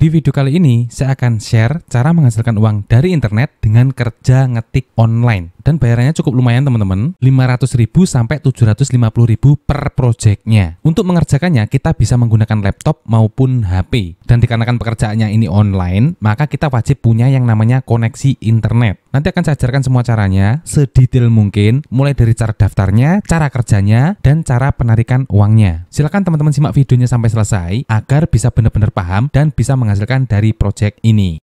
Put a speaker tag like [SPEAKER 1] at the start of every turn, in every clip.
[SPEAKER 1] Di video kali ini, saya akan share cara menghasilkan uang dari internet dengan kerja ngetik online dan bayarannya cukup lumayan teman-teman 500.000 sampai 750.000 per projectnya untuk mengerjakannya kita bisa menggunakan laptop maupun HP dan dikarenakan pekerjaannya ini online maka kita wajib punya yang namanya koneksi internet nanti akan saya ajarkan semua caranya sedetail mungkin mulai dari cara daftarnya cara kerjanya dan cara penarikan uangnya silahkan teman-teman simak videonya sampai selesai agar bisa benar-benar paham dan bisa menghasilkan dari project ini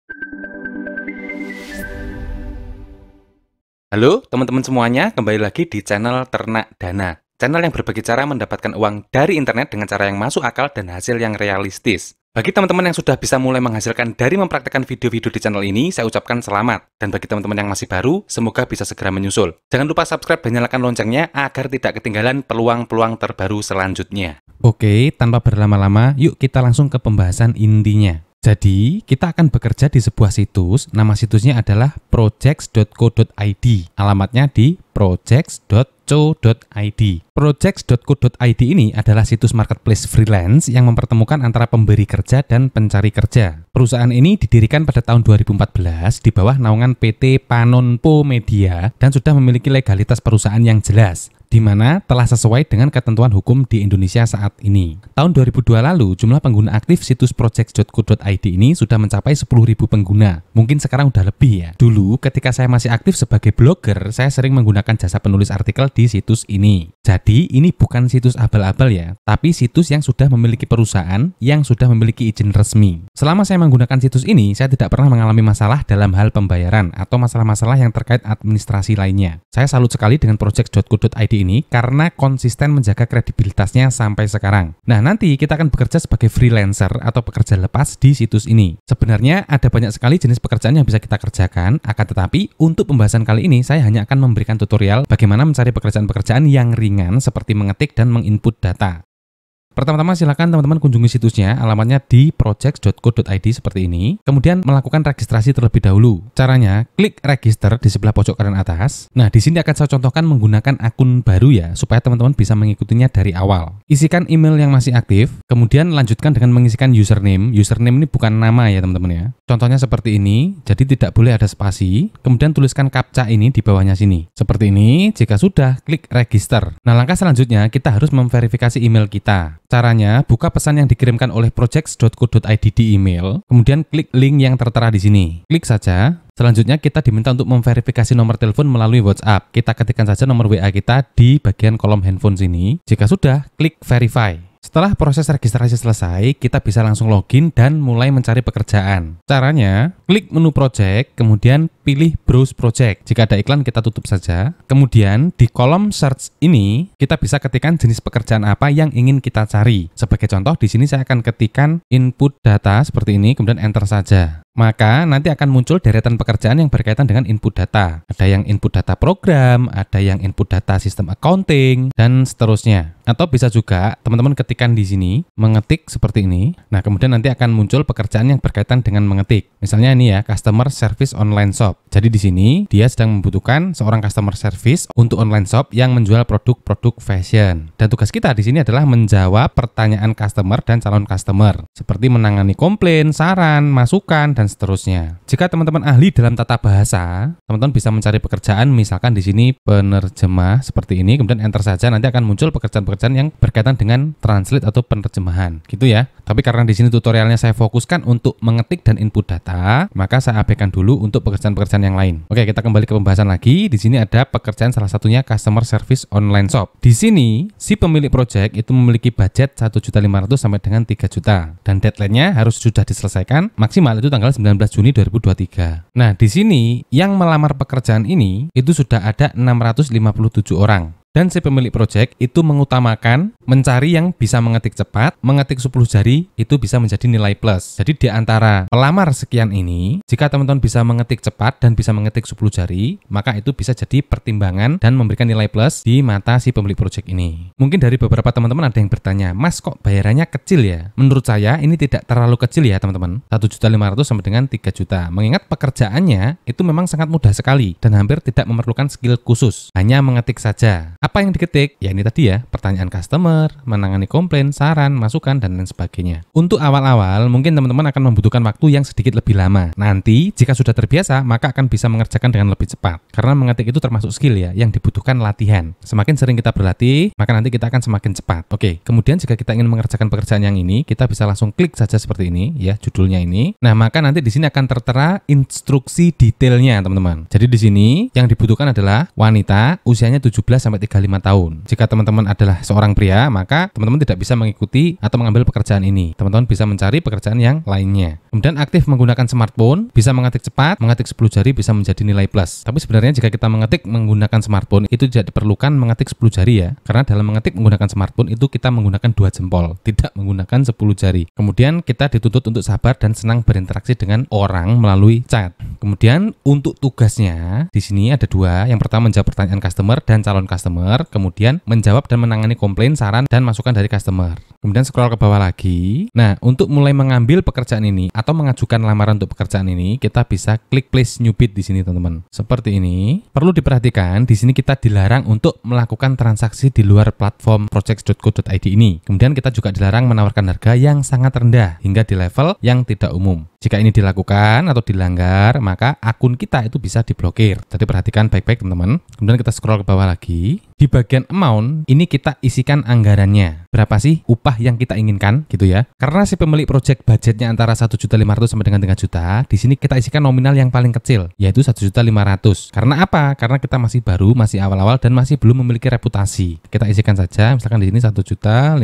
[SPEAKER 1] Halo teman-teman semuanya, kembali lagi di channel Ternak Dana. Channel yang berbagi cara mendapatkan uang dari internet dengan cara yang masuk akal dan hasil yang realistis. Bagi teman-teman yang sudah bisa mulai menghasilkan dari mempraktekkan video-video di channel ini, saya ucapkan selamat. Dan bagi teman-teman yang masih baru, semoga bisa segera menyusul. Jangan lupa subscribe dan nyalakan loncengnya agar tidak ketinggalan peluang-peluang terbaru selanjutnya. Oke, tanpa berlama-lama, yuk kita langsung ke pembahasan intinya. Jadi, kita akan bekerja di sebuah situs. Nama situsnya adalah projects.co.id. Alamatnya di projects.co.id. Projects.co.id ini adalah situs marketplace freelance yang mempertemukan antara pemberi kerja dan pencari kerja. Perusahaan ini didirikan pada tahun 2014 di bawah naungan PT Panonpo Media dan sudah memiliki legalitas perusahaan yang jelas di mana telah sesuai dengan ketentuan hukum di Indonesia saat ini. Tahun 2002 lalu, jumlah pengguna aktif situs project.co.id ini sudah mencapai 10.000 pengguna. Mungkin sekarang udah lebih ya. Dulu, ketika saya masih aktif sebagai blogger, saya sering menggunakan jasa penulis artikel di situs ini. Jadi, ini bukan situs abal-abal ya, tapi situs yang sudah memiliki perusahaan, yang sudah memiliki izin resmi. Selama saya menggunakan situs ini, saya tidak pernah mengalami masalah dalam hal pembayaran atau masalah-masalah yang terkait administrasi lainnya. Saya salut sekali dengan project.co.id ini karena konsisten menjaga kredibilitasnya sampai sekarang. Nah, nanti kita akan bekerja sebagai freelancer atau pekerja lepas di situs ini. Sebenarnya ada banyak sekali jenis pekerjaan yang bisa kita kerjakan, akan tetapi untuk pembahasan kali ini saya hanya akan memberikan tutorial bagaimana mencari pekerjaan-pekerjaan yang ringan seperti mengetik dan menginput data. Pertama-tama silakan teman-teman kunjungi situsnya, alamatnya di projects.co.id seperti ini. Kemudian melakukan registrasi terlebih dahulu. Caranya, klik register di sebelah pojok kanan atas. Nah, di sini akan saya contohkan menggunakan akun baru ya, supaya teman-teman bisa mengikutinya dari awal. Isikan email yang masih aktif, kemudian lanjutkan dengan mengisikan username. Username ini bukan nama ya teman-teman ya. Contohnya seperti ini, jadi tidak boleh ada spasi. Kemudian tuliskan captcha ini di bawahnya sini. Seperti ini, jika sudah, klik register. Nah, langkah selanjutnya kita harus memverifikasi email kita. Caranya, buka pesan yang dikirimkan oleh projects.co.id di email, kemudian klik link yang tertera di sini. Klik saja, Selanjutnya kita diminta untuk memverifikasi nomor telepon melalui WhatsApp. Kita ketikkan saja nomor WA kita di bagian kolom handphone sini. Jika sudah, klik verify. Setelah proses registrasi selesai, kita bisa langsung login dan mulai mencari pekerjaan. Caranya, Klik menu project, kemudian pilih browse project. Jika ada iklan kita tutup saja. Kemudian di kolom search ini kita bisa ketikkan jenis pekerjaan apa yang ingin kita cari. Sebagai contoh di sini saya akan ketikkan input data seperti ini kemudian enter saja. Maka nanti akan muncul deretan pekerjaan yang berkaitan dengan input data. Ada yang input data program, ada yang input data sistem accounting dan seterusnya. Atau bisa juga teman-teman ketikkan di sini mengetik seperti ini. Nah, kemudian nanti akan muncul pekerjaan yang berkaitan dengan mengetik. Misalnya ini ini ya, customer service online shop. Jadi di sini dia sedang membutuhkan seorang customer service untuk online shop yang menjual produk-produk fashion. Dan tugas kita di sini adalah menjawab pertanyaan customer dan calon customer, seperti menangani komplain, saran, masukan, dan seterusnya. Jika teman-teman ahli dalam tata bahasa, teman-teman bisa mencari pekerjaan misalkan di sini penerjemah seperti ini, kemudian enter saja nanti akan muncul pekerjaan-pekerjaan yang berkaitan dengan translate atau penerjemahan, gitu ya. Tapi karena di sini tutorialnya saya fokuskan untuk mengetik dan input data, maka saya abaikan dulu untuk pekerjaan-pekerjaan yang lain. Oke, kita kembali ke pembahasan lagi. Di sini ada pekerjaan salah satunya customer service online shop. Di sini, si pemilik proyek itu memiliki budget 1.500 sampai dengan 3 juta dan deadline-nya harus sudah diselesaikan maksimal itu tanggal 19 Juni 2023. Nah, di sini yang melamar pekerjaan ini itu sudah ada 657 orang dan si pemilik proyek itu mengutamakan mencari yang bisa mengetik cepat, mengetik 10 jari itu bisa menjadi nilai plus. Jadi di antara pelamar sekian ini, jika teman-teman bisa mengetik cepat dan bisa mengetik 10 jari, maka itu bisa jadi pertimbangan dan memberikan nilai plus di mata si pemilik proyek ini. Mungkin dari beberapa teman-teman ada yang bertanya, "Mas kok bayarannya kecil ya?" Menurut saya ini tidak terlalu kecil ya, teman-teman. 1.500 sampai dengan 3 juta. Mengingat pekerjaannya itu memang sangat mudah sekali dan hampir tidak memerlukan skill khusus, hanya mengetik saja. Apa yang diketik? Ya ini tadi ya, pertanyaan customer, menangani komplain, saran, masukan, dan lain sebagainya. Untuk awal-awal, mungkin teman-teman akan membutuhkan waktu yang sedikit lebih lama. Nanti, jika sudah terbiasa, maka akan bisa mengerjakan dengan lebih cepat. Karena mengetik itu termasuk skill ya, yang dibutuhkan latihan. Semakin sering kita berlatih, maka nanti kita akan semakin cepat. Oke, kemudian jika kita ingin mengerjakan pekerjaan yang ini, kita bisa langsung klik saja seperti ini ya, judulnya ini. Nah, maka nanti di sini akan tertera instruksi detailnya, teman-teman. Jadi di sini yang dibutuhkan adalah wanita usianya 17 sampai 35 tahun. Jika teman-teman adalah seorang pria, maka teman-teman tidak bisa mengikuti atau mengambil pekerjaan ini. Teman-teman bisa mencari pekerjaan yang lainnya. Kemudian aktif menggunakan smartphone, bisa mengetik cepat, mengetik 10 jari bisa menjadi nilai plus. Tapi sebenarnya jika kita mengetik menggunakan smartphone, itu tidak diperlukan mengetik 10 jari ya. Karena dalam mengetik menggunakan smartphone itu kita menggunakan dua jempol, tidak menggunakan 10 jari. Kemudian kita dituntut untuk sabar dan senang berinteraksi dengan orang melalui chat. Kemudian untuk tugasnya, di sini ada dua. Yang pertama menjawab pertanyaan customer dan calon customer customer, kemudian menjawab dan menangani komplain, saran, dan masukan dari customer. Kemudian scroll ke bawah lagi. Nah, untuk mulai mengambil pekerjaan ini atau mengajukan lamaran untuk pekerjaan ini, kita bisa klik place new bid di sini, teman-teman. Seperti ini. Perlu diperhatikan, di sini kita dilarang untuk melakukan transaksi di luar platform projects.co.id ini. Kemudian kita juga dilarang menawarkan harga yang sangat rendah hingga di level yang tidak umum. Jika ini dilakukan atau dilanggar, maka akun kita itu bisa diblokir. Jadi perhatikan baik-baik teman-teman. Kemudian kita scroll ke bawah lagi di bagian amount ini kita isikan anggarannya. Berapa sih upah yang kita inginkan gitu ya. Karena si pemilik project budgetnya antara 1.500 sampai dengan 3 juta, di sini kita isikan nominal yang paling kecil yaitu 1.500. Karena apa? Karena kita masih baru, masih awal-awal dan masih belum memiliki reputasi. Kita isikan saja misalkan di sini 1.500.000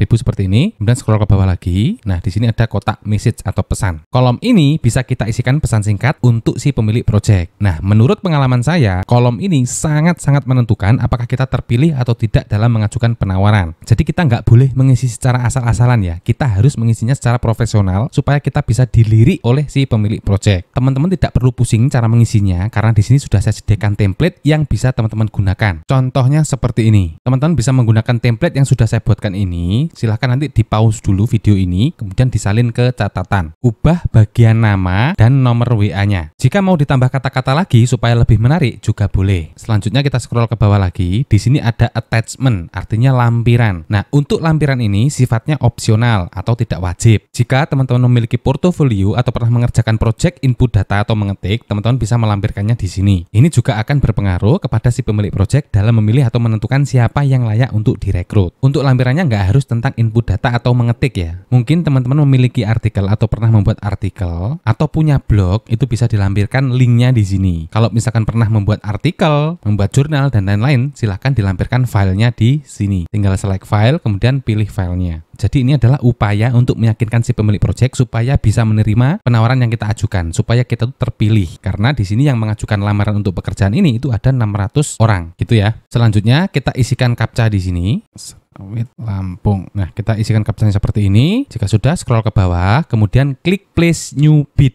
[SPEAKER 1] seperti ini, kemudian scroll ke bawah lagi. Nah, di sini ada kotak message atau pesan. Kolom ini bisa kita isikan pesan singkat untuk si pemilik project. Nah, menurut pengalaman saya, kolom ini sangat-sangat menentukan apakah apakah kita terpilih atau tidak dalam mengajukan penawaran. Jadi kita nggak boleh mengisi secara asal-asalan ya. Kita harus mengisinya secara profesional supaya kita bisa dilirik oleh si pemilik proyek. Teman-teman tidak perlu pusing cara mengisinya karena di sini sudah saya sediakan template yang bisa teman-teman gunakan. Contohnya seperti ini. Teman-teman bisa menggunakan template yang sudah saya buatkan ini. Silahkan nanti di pause dulu video ini, kemudian disalin ke catatan. Ubah bagian nama dan nomor WA-nya. Jika mau ditambah kata-kata lagi supaya lebih menarik juga boleh. Selanjutnya kita scroll ke bawah lagi lagi, di sini ada attachment, artinya lampiran. Nah, untuk lampiran ini sifatnya opsional atau tidak wajib. Jika teman-teman memiliki portofolio atau pernah mengerjakan project input data atau mengetik, teman-teman bisa melampirkannya di sini. Ini juga akan berpengaruh kepada si pemilik project dalam memilih atau menentukan siapa yang layak untuk direkrut. Untuk lampirannya nggak harus tentang input data atau mengetik ya. Mungkin teman-teman memiliki artikel atau pernah membuat artikel atau punya blog, itu bisa dilampirkan linknya di sini. Kalau misalkan pernah membuat artikel, membuat jurnal, dan lain-lain, silahkan dilampirkan filenya di sini. Tinggal select file, kemudian pilih filenya. Jadi ini adalah upaya untuk meyakinkan si pemilik project supaya bisa menerima penawaran yang kita ajukan, supaya kita terpilih. Karena di sini yang mengajukan lamaran untuk pekerjaan ini itu ada 600 orang, gitu ya. Selanjutnya kita isikan captcha di sini. Sawit Lampung. Nah, kita isikan captcha seperti ini. Jika sudah, scroll ke bawah, kemudian klik place new bid.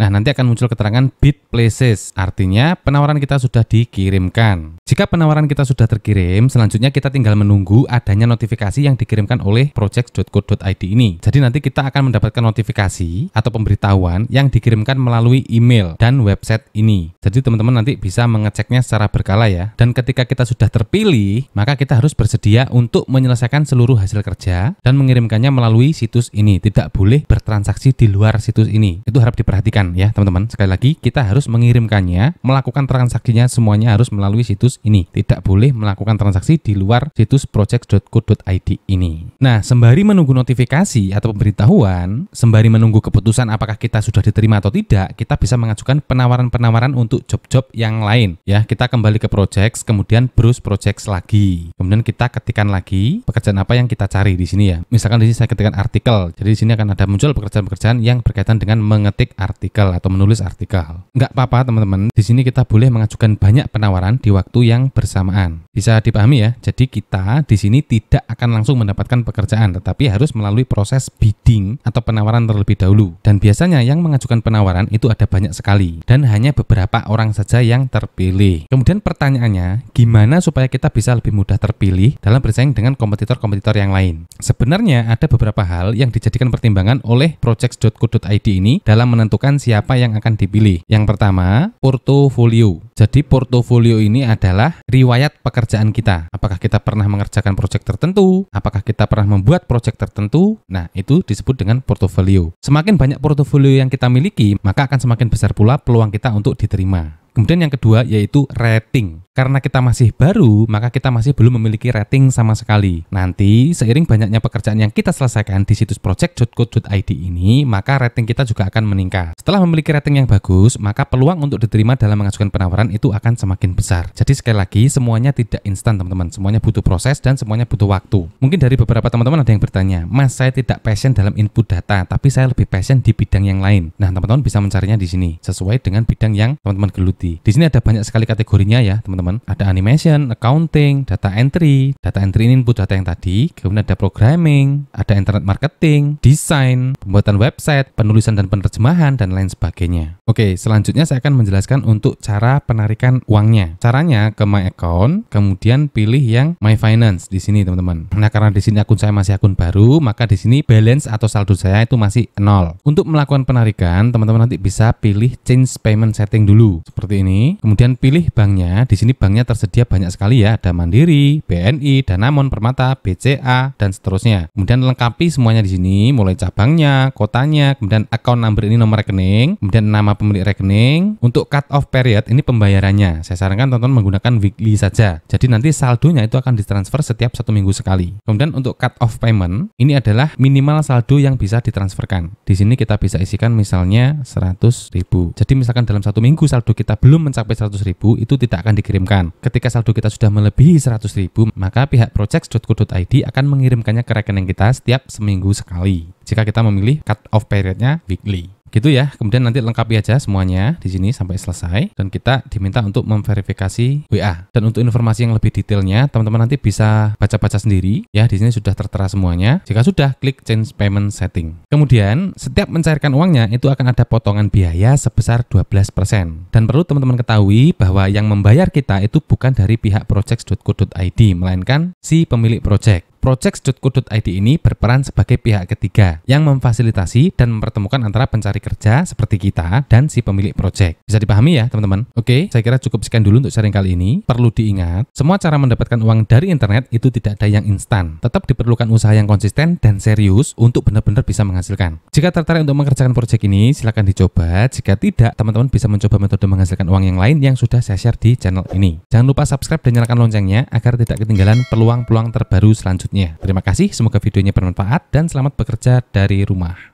[SPEAKER 1] Nah, nanti akan muncul keterangan bid places, artinya penawaran kita sudah dikirimkan. Jika penawaran kita sudah terkirim, selanjutnya kita tinggal menunggu adanya notifikasi yang dikirimkan oleh project.co.id ini. Jadi nanti kita akan mendapatkan notifikasi atau pemberitahuan yang dikirimkan melalui email dan website ini. Jadi teman-teman nanti bisa mengeceknya secara berkala ya. Dan ketika kita sudah terpilih, maka kita harus bersedia untuk menyelesaikan seluruh hasil kerja dan mengirimkannya melalui situs ini. Tidak boleh bertransaksi di luar situs ini. Itu harap diperhatikan ya teman-teman. Sekali lagi kita harus mengirimkannya, melakukan transaksinya semuanya harus melalui situs ini. Tidak boleh melakukan transaksi di luar situs project.co.id ini. Nah, sembari menunggu notifikasi atau pemberitahuan, sembari menunggu keputusan apakah kita sudah diterima atau tidak, kita bisa mengajukan penawaran-penawaran untuk job-job yang lain. Ya, kita kembali ke project kemudian browse project lagi. Kemudian kita ketikkan lagi pekerjaan apa yang kita cari di sini ya. Misalkan di sini saya ketikan artikel. Jadi di sini akan ada muncul pekerjaan-pekerjaan yang berkaitan dengan mengetik artikel artikel atau menulis artikel. Nggak apa-apa teman-teman, di sini kita boleh mengajukan banyak penawaran di waktu yang bersamaan. Bisa dipahami ya, jadi kita di sini tidak akan langsung mendapatkan pekerjaan, tetapi harus melalui proses bidding atau penawaran terlebih dahulu. Dan biasanya yang mengajukan penawaran itu ada banyak sekali, dan hanya beberapa orang saja yang terpilih. Kemudian pertanyaannya, gimana supaya kita bisa lebih mudah terpilih dalam bersaing dengan kompetitor-kompetitor yang lain? Sebenarnya ada beberapa hal yang dijadikan pertimbangan oleh projects.co.id ini dalam menentukan siapa yang akan dipilih. Yang pertama, portofolio. Jadi portofolio ini adalah riwayat pekerjaan kita. Apakah kita pernah mengerjakan proyek tertentu? Apakah kita pernah membuat proyek tertentu? Nah, itu disebut dengan portofolio. Semakin banyak portofolio yang kita miliki, maka akan semakin besar pula peluang kita untuk diterima. Kemudian yang kedua yaitu rating. Karena kita masih baru, maka kita masih belum memiliki rating sama sekali. Nanti seiring banyaknya pekerjaan yang kita selesaikan di situs project.co.id ini, maka rating kita juga akan meningkat. Setelah memiliki rating yang bagus, maka peluang untuk diterima dalam mengajukan penawaran itu akan semakin besar. Jadi sekali lagi, semuanya tidak instan teman-teman. Semuanya butuh proses dan semuanya butuh waktu. Mungkin dari beberapa teman-teman ada yang bertanya, Mas, saya tidak passion dalam input data, tapi saya lebih passion di bidang yang lain. Nah, teman-teman bisa mencarinya di sini, sesuai dengan bidang yang teman-teman geluti Security. Di sini ada banyak sekali kategorinya ya, teman-teman. Ada animation, accounting, data entry, data entry ini input data yang tadi, kemudian ada programming, ada internet marketing, desain, pembuatan website, penulisan dan penerjemahan dan lain sebagainya. Oke, selanjutnya saya akan menjelaskan untuk cara penarikan uangnya. Caranya ke My Account, kemudian pilih yang My Finance di sini, teman-teman. Nah, karena di sini akun saya masih akun baru, maka di sini balance atau saldo saya itu masih nol. Untuk melakukan penarikan, teman-teman nanti bisa pilih change payment setting dulu. Seperti seperti ini. Kemudian pilih banknya. Di sini banknya tersedia banyak sekali ya. Ada Mandiri, BNI, Danamon, Permata, BCA, dan seterusnya. Kemudian lengkapi semuanya di sini, mulai cabangnya, kotanya, kemudian account number ini nomor rekening, kemudian nama pemilik rekening. Untuk cut off period ini pembayarannya. Saya sarankan tonton menggunakan weekly saja. Jadi nanti saldonya itu akan ditransfer setiap satu minggu sekali. Kemudian untuk cut off payment ini adalah minimal saldo yang bisa ditransferkan. Di sini kita bisa isikan misalnya ribu. Jadi misalkan dalam satu minggu saldo kita belum mencapai 100 ribu itu tidak akan dikirimkan. Ketika saldo kita sudah melebihi 100 ribu, maka pihak projects.co.id akan mengirimkannya ke rekening kita setiap seminggu sekali. Jika kita memilih cut off periodnya weekly. Gitu ya. Kemudian nanti lengkapi aja semuanya di sini sampai selesai dan kita diminta untuk memverifikasi WA. Dan untuk informasi yang lebih detailnya, teman-teman nanti bisa baca-baca sendiri ya. Di sini sudah tertera semuanya. Jika sudah, klik change payment setting. Kemudian, setiap mencairkan uangnya itu akan ada potongan biaya sebesar 12%. Dan perlu teman-teman ketahui bahwa yang membayar kita itu bukan dari pihak projects.co.id melainkan si pemilik project. Projects.co.id ini berperan sebagai pihak ketiga yang memfasilitasi dan mempertemukan antara pencari kerja seperti kita dan si pemilik project. Bisa dipahami ya, teman-teman? Oke, saya kira cukup sekian dulu untuk sharing kali ini. Perlu diingat, semua cara mendapatkan uang dari internet itu tidak ada yang instan. Tetap diperlukan usaha yang konsisten dan serius untuk benar-benar bisa menghasilkan. Jika tertarik untuk mengerjakan project ini, silakan dicoba. Jika tidak, teman-teman bisa mencoba metode menghasilkan uang yang lain yang sudah saya share di channel ini. Jangan lupa subscribe dan nyalakan loncengnya agar tidak ketinggalan peluang-peluang terbaru selanjutnya selanjutnya. Terima kasih, semoga videonya bermanfaat dan selamat bekerja dari rumah.